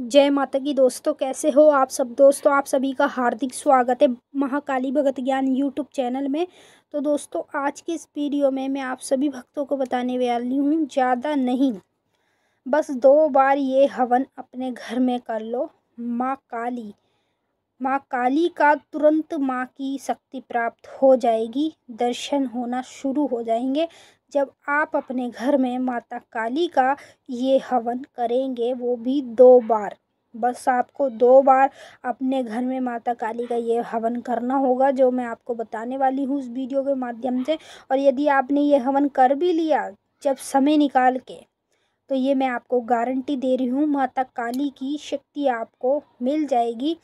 जय माता की दोस्तों कैसे हो आप सब दोस्तों आप सभी का हार्दिक स्वागत है महाकाली भगत ज्ञान यूट्यूब चैनल में तो दोस्तों आज के इस वीडियो में मैं आप सभी भक्तों को बताने वाली हूँ ज़्यादा नहीं बस दो बार ये हवन अपने घर में कर लो माँ काली माँ काली का तुरंत माँ की शक्ति प्राप्त हो जाएगी दर्शन होना शुरू हो जाएंगे जब आप अपने घर में माता काली का ये हवन करेंगे वो भी दो बार बस आपको दो बार अपने घर में माता काली का ये हवन करना होगा जो मैं आपको बताने वाली हूँ उस वीडियो के माध्यम से और यदि आपने ये हवन कर भी लिया जब समय निकाल के तो ये मैं आपको गारंटी दे रही हूँ माता काली की शक्ति आपको मिल जाएगी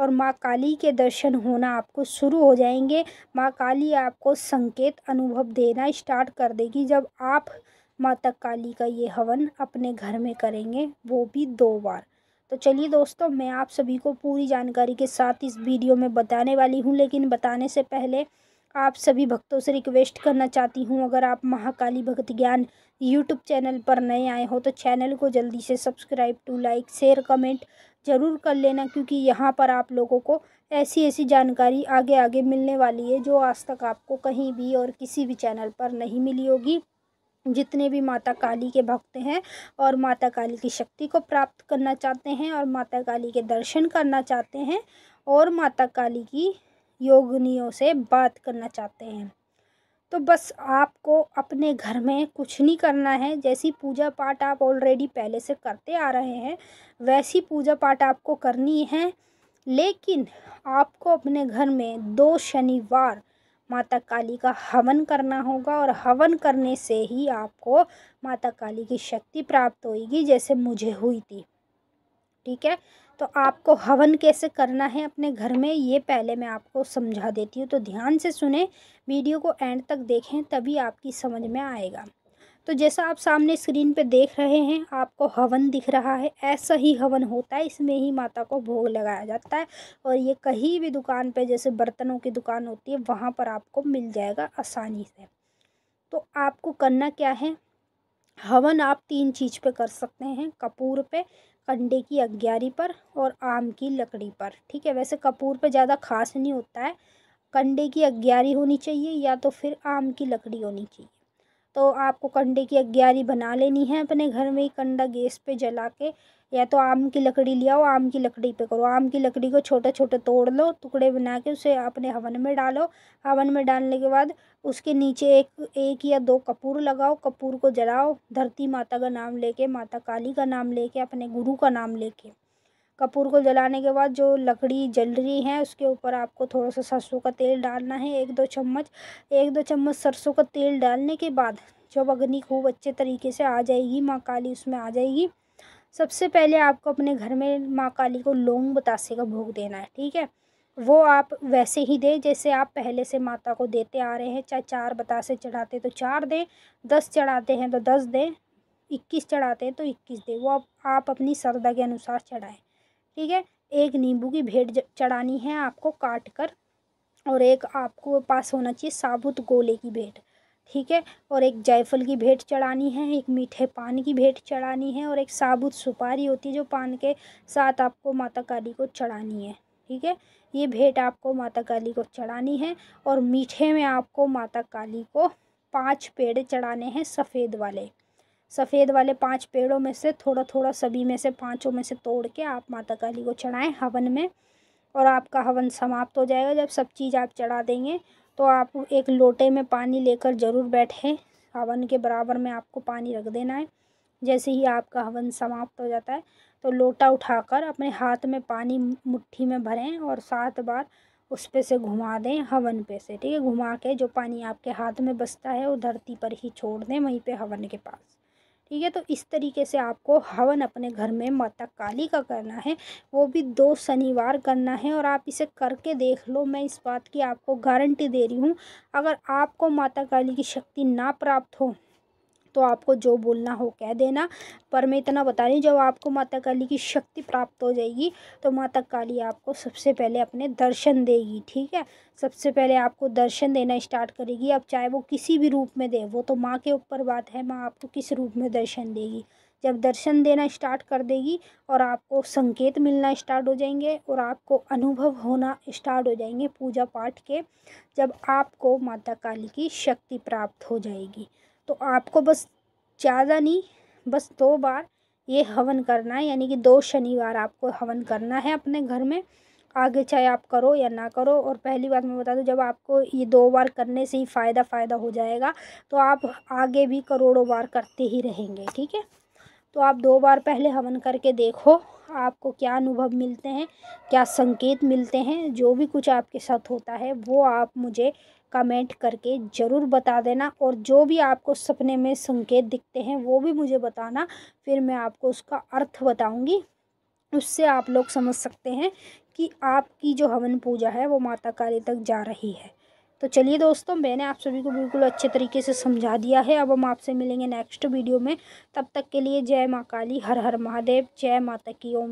और माँ काली के दर्शन होना आपको शुरू हो जाएंगे माँ काली आपको संकेत अनुभव देना स्टार्ट कर देगी जब आप माता काली का ये हवन अपने घर में करेंगे वो भी दो बार तो चलिए दोस्तों मैं आप सभी को पूरी जानकारी के साथ इस वीडियो में बताने वाली हूँ लेकिन बताने से पहले आप सभी भक्तों से रिक्वेस्ट करना चाहती हूँ अगर आप महाकाली भक्त ज्ञान यूट्यूब चैनल पर नए आए हो तो चैनल को जल्दी से subscribe to like share comment ज़रूर कर लेना क्योंकि यहाँ पर आप लोगों को ऐसी ऐसी जानकारी आगे आगे मिलने वाली है जो आज तक आपको कहीं भी और किसी भी चैनल पर नहीं मिली होगी जितने भी माता काली के भक्त हैं और माता काली की शक्ति को प्राप्त करना चाहते हैं और माता काली के दर्शन करना चाहते हैं और माता काली की योगनियों से बात करना चाहते हैं तो बस आपको अपने घर में कुछ नहीं करना है जैसी पूजा पाठ आप ऑलरेडी पहले से करते आ रहे हैं वैसी पूजा पाठ आपको करनी है लेकिन आपको अपने घर में दो शनिवार माता काली का हवन करना होगा और हवन करने से ही आपको माता काली की शक्ति प्राप्त होगी जैसे मुझे हुई थी ठीक है तो आपको हवन कैसे करना है अपने घर में ये पहले मैं आपको समझा देती हूँ तो ध्यान से सुने वीडियो को एंड तक देखें तभी आपकी समझ में आएगा तो जैसा आप सामने स्क्रीन पे देख रहे हैं आपको हवन दिख रहा है ऐसा ही हवन होता है इसमें ही माता को भोग लगाया जाता है और ये कहीं भी दुकान पे जैसे बर्तनों की दुकान होती है वहाँ पर आपको मिल जाएगा आसानी से तो आपको करना क्या है हवन आप तीन चीज़ पे कर सकते हैं कपूर पे कंडे की अग्यारी पर और आम की लकड़ी पर ठीक है वैसे कपूर पे ज़्यादा खास नहीं होता है कंडे की अग्यारी होनी चाहिए या तो फिर आम की लकड़ी होनी चाहिए तो आपको कंडे की अग्यारी बना लेनी है अपने घर में ही कंडा गैस पे जला के या तो आम की लकड़ी ले आओ आम की लकड़ी पे करो आम की लकड़ी को छोटे छोटे तोड़ लो टुकड़े बना के उसे अपने हवन में डालो हवन में डालने के बाद उसके नीचे एक एक या दो कपूर लगाओ कपूर को जलाओ धरती माता का नाम लेके माता काली का नाम लेके अपने गुरु का नाम लेके कपूर को जलाने के बाद जो लकड़ी जल रही है उसके ऊपर आपको थोड़ा सा सरसों का तेल डालना है एक दो चम्मच एक दो चम्मच सरसों का तेल डालने के बाद जब अग्नि खूब अच्छे तरीके से आ जाएगी माँ काली उसमें आ जाएगी सबसे पहले आपको अपने घर में माँ काली को लौंग बतासे का भोग देना है ठीक है वो आप वैसे ही दें जैसे आप पहले से माता को देते आ रहे हैं चाहे चार बतासे चढ़ाते तो चार दें दस चढ़ाते हैं तो दस दें इक्कीस चढ़ाते हैं तो इक्कीस दें वो आप, आप अपनी श्रद्धा के अनुसार चढ़ाएं ठीक है एक नींबू की भेंट चढ़ानी है आपको काट कर और एक आपको पास होना चाहिए साबुत गोले की भेंट ठीक है और एक जायफल की भेंट चढ़ानी है एक मीठे पान की भेंट चढ़ानी है और एक साबुत सुपारी होती है जो पान के साथ आपको माता काली को चढ़ानी है ठीक है ये भेंट आपको माता काली को चढ़ानी है और मीठे में आपको माता काली को पांच पेड़ चढ़ाने हैं सफ़ेद वाले सफ़ेद वाले पांच पेड़ों में से थोड़ा थोड़ा सभी में से पांचों में से तोड़ के आप माता काली को चढ़ाएं हवन में और आपका हवन समाप्त हो जाएगा जब सब चीज़ आप चढ़ा देंगे तो आप एक लोटे में पानी लेकर ज़रूर बैठें हवन के बराबर में आपको पानी रख देना है जैसे ही आपका हवन समाप्त हो जाता है तो लोटा उठाकर अपने हाथ में पानी मुट्ठी में भरें और सात बार उस पे से घुमा दें हवन पे से ठीक है घुमा के जो पानी आपके हाथ में बसता है वो धरती पर ही छोड़ दें वहीं पे हवन के पास ठीक है तो इस तरीके से आपको हवन अपने घर में माता काली का करना है वो भी दो शनिवार करना है और आप इसे करके देख लो मैं इस बात की आपको गारंटी दे रही हूँ अगर आपको माता काली की शक्ति ना प्राप्त हो तो आपको जो बोलना हो कह देना पर मैं इतना बता रही जब आपको माता काली की शक्ति प्राप्त हो जाएगी तो माता काली आपको सबसे पहले अपने दर्शन देगी ठीक है सबसे पहले आपको दर्शन देना स्टार्ट करेगी अब चाहे वो किसी भी रूप में दे वो तो माँ के ऊपर बात है माँ आपको किस रूप में दर्शन देगी जब दर्शन देना स्टार्ट कर देगी और आपको संकेत मिलना स्टार्ट हो जाएंगे और आपको अनुभव होना स्टार्ट हो जाएंगे पूजा पाठ के जब आपको माता काली की शक्ति प्राप्त हो जाएगी तो आपको बस ज़्यादा नहीं बस दो बार ये हवन करना है यानी कि दो शनिवार आपको हवन करना है अपने घर में आगे चाहे आप करो या ना करो और पहली बात मैं बता दूँ जब आपको ये दो बार करने से ही फ़ायदा फ़ायदा हो जाएगा तो आप आगे भी करोड़ों बार करते ही रहेंगे ठीक है तो आप दो बार पहले हवन करके देखो आपको क्या अनुभव मिलते हैं क्या संकेत मिलते हैं जो भी कुछ आपके साथ होता है वो आप मुझे कमेंट करके ज़रूर बता देना और जो भी आपको सपने में संकेत दिखते हैं वो भी मुझे बताना फिर मैं आपको उसका अर्थ बताऊंगी उससे आप लोग समझ सकते हैं कि आपकी जो हवन पूजा है वो माता काली तक जा रही है तो चलिए दोस्तों मैंने आप सभी को बिल्कुल अच्छे तरीके से समझा दिया है अब हम आपसे मिलेंगे नेक्स्ट वीडियो में तब तक के लिए जय माँ काली हर हर महादेव जय माता की ओम